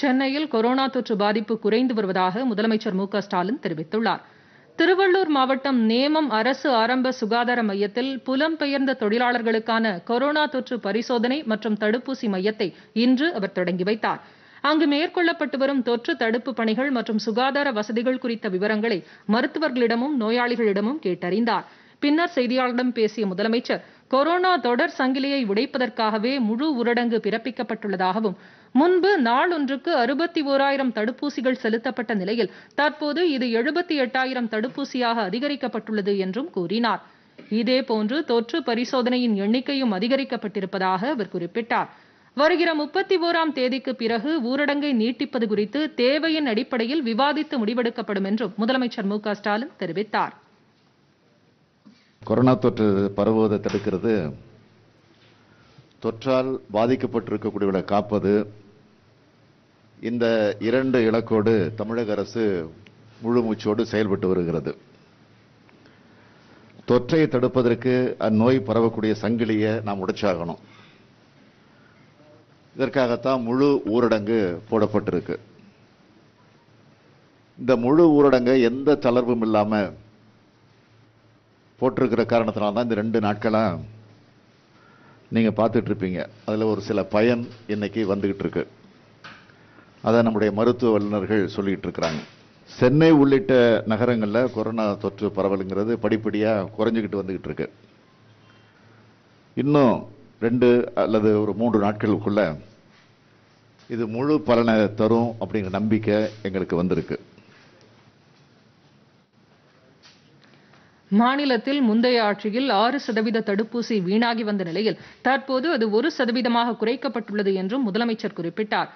சென்னையில் கொரோனா தொற்று பாதிப்பு குறைந்து வருவதாக முதலமைச்சர் மு ஸ்டாலின் தெரிவித்துள்ளார் திருவள்ளூர் மாவட்டம் நேமம் அரசு ஆரம்ப சுகாதார மையத்தில் புலம்பெயர்ந்த தொழிலாளர்களுக்கான கொரோனா தொற்று பரிசோதனை மற்றும் தடுப்பூசி மையத்தை இன்று அவர் தொடங்கி வைத்தார் அங்கு மேற்கொள்ளப்பட்டு வரும் தொற்று தடுப்பு பணிகள் மற்றும் சுகாதார வசதிகள் குறித்த விவரங்களை மருத்துவர்களிடமும் நோயாளிகளிடமும் கேட்டறிந்தார் பின்னர் செய்தியாளர்களிடம் பேசிய முதலமைச்சர் கொரோனா தொடர் சங்கிலியை உடைப்பதற்காகவே முழு ஊரடங்கு பிறப்பிக்கப்பட்டுள்ளதாகவும் முன்பு நாள் ஒன்றுக்கு அறுபத்தி ஓராயிரம் தடுப்பூசிகள் செலுத்தப்பட்ட நிலையில் தற்போது இது எழுபத்தி எட்டாயிரம் தடுப்பூசியாக அதிகரிக்கப்பட்டுள்ளது என்றும் கூறினார் இதேபோன்று தொற்று பரிசோதனையின் எண்ணிக்கையும் அதிகரிக்கப்பட்டிருப்பதாக அவர் குறிப்பிட்டார் வருகிற முப்பத்தி ஓராம் தேதிக்கு பிறகு ஊரடங்கை நீட்டிப்பது குறித்து தேவையின் அடிப்படையில் விவாதித்து முடிவெடுக்கப்படும் என்றும் முதலமைச்சர் மு ஸ்டாலின் தெரிவித்தார் கொரோனா தொற்று பரவுவதை தடுக்கிறது தொற்றால் பாதிக்கப்பட்டிருக்கக்கூடியவர்களை காப்பது இந்த இரண்டு இலக்கோடு தமிழக அரசு முழு மூச்சோடு செயல்பட்டு வருகிறது தொற்றை தடுப்பதற்கு அந்நோய் பரவக்கூடிய சங்கிலியை நாம் உடைச்சாகணும் இதற்காகத்தான் முழு ஊரடங்கு போடப்பட்டிருக்கு இந்த முழு ஊரடங்கை எந்த தளர்வும் இல்லாமல் போட்டிருக்கிற காரணத்தினால தான் இந்த ரெண்டு நாட்களாக நீங்கள் பார்த்துட்ருப்பீங்க அதில் ஒரு சில பயன் இன்றைக்கி வந்துக்கிட்டு இருக்கு அதை நம்முடைய மருத்துவ வல்லுநர்கள் சொல்லிகிட்டு இருக்கிறாங்க சென்னை உள்ளிட்ட நகரங்களில் கொரோனா தொற்று பரவலுங்கிறது படிப்படியாக குறைஞ்சிக்கிட்டு வந்துக்கிட்டு இருக்கு இன்னும் ரெண்டு அல்லது ஒரு மூன்று நாட்களுக்குள்ள இது முழு பலனை தரும் அப்படிங்கிற நம்பிக்கை எங்களுக்கு வந்திருக்கு மாநிலத்தில் முந்தைய ஆட்சியில் ஆறு சதவீத தடுப்பூசி வீணாகி வந்த நிலையில் தற்போது அது ஒரு சதவீதமாக குறைக்கப்பட்டுள்ளது என்றும் முதலமைச்சர் குறிப்பிட்டார்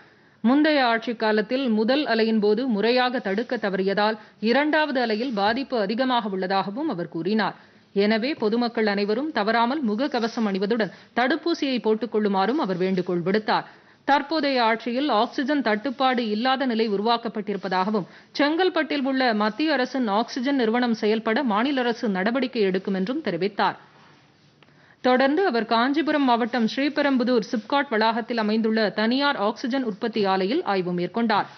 முந்தைய ஆட்சிக் காலத்தில் முதல் அலையின் போது முறையாக தடுக்க தவறியதால் இரண்டாவது அலையில் பாதிப்பு அதிகமாக உள்ளதாகவும் அவர் கூறினார் எனவே பொதுமக்கள் அனைவரும் தவறாமல் முகக்கவசம் அணிவதுடன் தடுப்பூசியை போட்டுக் கொள்ளுமாறும் அவர் வேண்டுகோள் விடுத்தாா் தற்போதைய ஆட்சியில் ஆக்ஸிஜன் தட்டுப்பாடு இல்லாத நிலை உருவாக்கப்பட்டிருப்பதாகவும் செங்கல்பட்டில் உள்ள மத்திய அரசின் ஆக்ஸிஜன் நிறுவனம் செயல்பட மாநில அரசு நடவடிக்கை எடுக்கும் என்றும் தெரிவித்தார் தொடர்ந்து அவர் காஞ்சிபுரம் மாவட்டம் ஸ்ரீபெரும்புதூர் சிப்காட் வளாகத்தில் அமைந்துள்ள தனியார் ஆக்ஸிஜன் உற்பத்தி ஆலையில் ஆய்வு மேற்கொண்டார்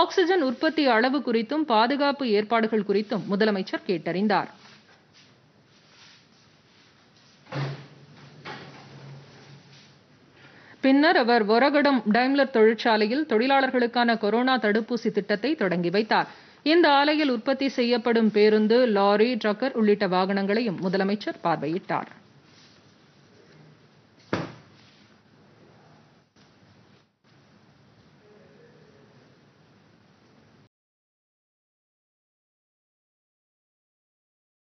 ஆக்ஸிஜன் உற்பத்தி அளவு குறித்தும் பாதுகாப்பு ஏற்பாடுகள் குறித்தும் முதலமைச்சர் கேட்டறிந்தாா் பின்னர் அவர் ஒரகடம் டைம்லர் தொழிற்சாலையில் தொழிலாளர்களுக்கான கொரோனா தடுப்பூசி திட்டத்தை தொடங்கி வைத்தார் இந்த ஆலையில் உற்பத்தி செய்யப்படும் பேருந்து லாரி டிரக்கர் உள்ளிட்ட வாகனங்களையும் முதலமைச்சர் பார்வையிட்டார்